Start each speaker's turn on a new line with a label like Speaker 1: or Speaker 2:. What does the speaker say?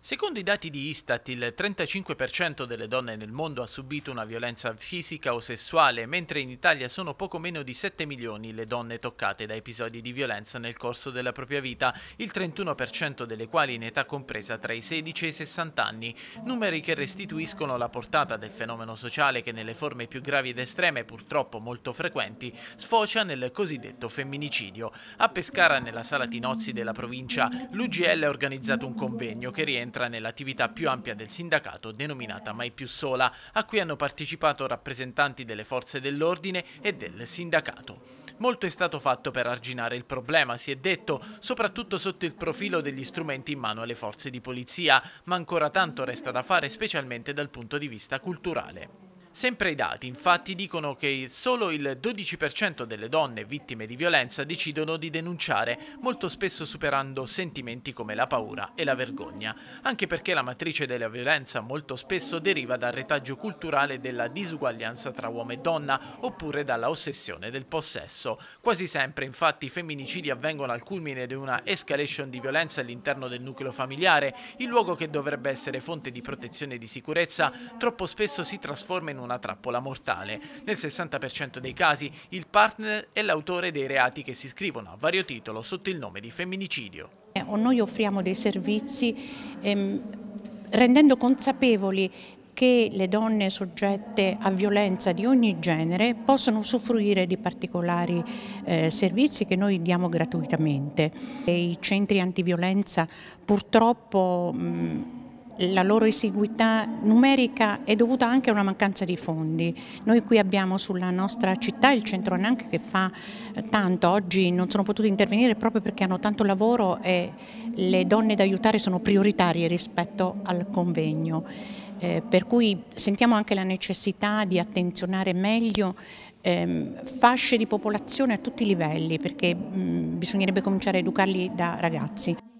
Speaker 1: Secondo i dati di Istat, il 35% delle donne nel mondo ha subito una violenza fisica o sessuale, mentre in Italia sono poco meno di 7 milioni le donne toccate da episodi di violenza nel corso della propria vita, il 31% delle quali in età compresa tra i 16 e i 60 anni, numeri che restituiscono la portata del fenomeno sociale che nelle forme più gravi ed estreme, purtroppo molto frequenti, sfocia nel cosiddetto femminicidio. A Pescara, nella sala Tinozzi della provincia, l'UGL ha organizzato un convegno che rientra entra nell'attività più ampia del sindacato denominata Mai più sola, a cui hanno partecipato rappresentanti delle forze dell'ordine e del sindacato. Molto è stato fatto per arginare il problema, si è detto, soprattutto sotto il profilo degli strumenti in mano alle forze di polizia, ma ancora tanto resta da fare specialmente dal punto di vista culturale. Sempre i dati infatti dicono che solo il 12% delle donne vittime di violenza decidono di denunciare, molto spesso superando sentimenti come la paura e la vergogna, anche perché la matrice della violenza molto spesso deriva dal retaggio culturale della disuguaglianza tra uomo e donna oppure dalla ossessione del possesso. Quasi sempre infatti i femminicidi avvengono al culmine di una escalation di violenza all'interno del nucleo familiare, il luogo che dovrebbe essere fonte di protezione e di sicurezza troppo spesso si trasforma in una una trappola mortale. Nel 60% dei casi il partner è l'autore dei reati che si scrivono a vario titolo sotto il nome di femminicidio.
Speaker 2: Eh, noi offriamo dei servizi ehm, rendendo consapevoli che le donne soggette a violenza di ogni genere possono usufruire di particolari eh, servizi che noi diamo gratuitamente. E I centri antiviolenza purtroppo mh, la loro esiguità numerica è dovuta anche a una mancanza di fondi. Noi qui abbiamo sulla nostra città il centro ANANC che fa eh, tanto, oggi non sono potuti intervenire proprio perché hanno tanto lavoro e le donne da aiutare sono prioritarie rispetto al convegno. Eh, per cui sentiamo anche la necessità di attenzionare meglio ehm, fasce di popolazione a tutti i livelli perché mh, mm, bisognerebbe cominciare a educarli da ragazzi.